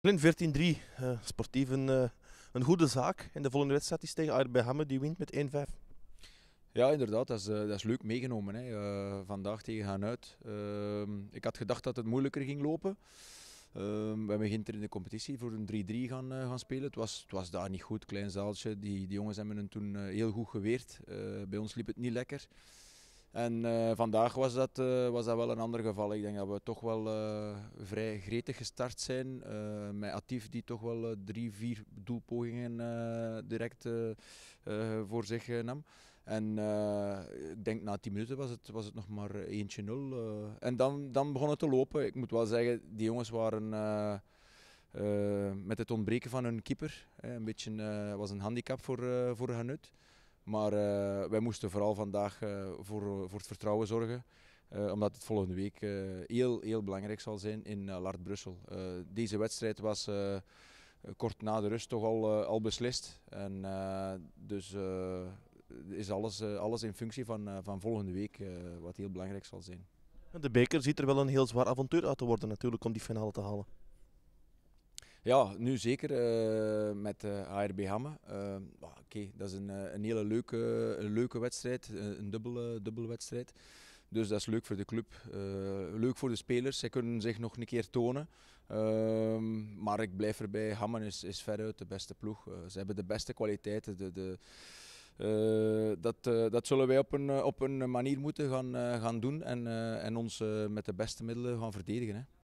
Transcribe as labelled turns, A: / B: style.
A: Plin 14-3, eh, sportief een, eh, een, goede zaak. En de volgende wedstrijd is tegen ARB Hammen, die wint met 1-5.
B: Ja, inderdaad, dat is, eh, dat is leuk meegenomen. Hè. vandaag tegen gaan uit. Ehm, ik had gedacht dat het moeilijker ging lopen. Ehm, we hebben Ginter in de competitie voor een 3-3 gaan, gaan spelen. Het was, het was daar niet goed, klein zaaltje. Die, die jongens hebben hun toen heel goed geweerd. bij ons liep het niet lekker. En eh, vandaag was dat, eh, was dat wel een ander geval. Ik denk dat we toch wel eh, vrij gretig gestart zijn. met Atif die toch wel drie, vier doelpogingen direct voor zich nam. En ik denk na tien minuten was het, was het nog maar eentje 0 en dan, dan begon het te lopen. Ik moet wel zeggen, die jongens waren... met het ontbreken van hun keeper. een beetje was een handicap voor, voor Hanut. Maar eh, wij moesten vooral vandaag eh, voor, voor het vertrouwen zorgen. Eh, omdat het volgende week heel, heel belangrijk zal zijn in uh, Lart Brussel. deze wedstrijd was kort na de rust toch al, al beslist. En, dus is alles, alles in functie van, van volgende week, wat heel belangrijk zal zijn.
A: De beker ziet er wel een heel zwaar avontuur uit te worden natuurlijk om die finale te halen.
B: Ja, nu zeker met ARB Hamme. Oké, dat is een, eh, een hele leuke, een leuke wedstrijd, eh, een dubbele, eh, dubbele wedstrijd. Dus dat is leuk voor de club, leuk voor de spelers. Zij kunnen zich nog een keer tonen. Ehm, maar ik blijf erbij, Hammen is, is veruit de beste ploeg. ze hebben de beste kwaliteiten. De, de, dat, dat zullen wij op een, op een manier moeten gaan, gaan doen en, en ons met de beste middelen gaan verdedigen. Hè.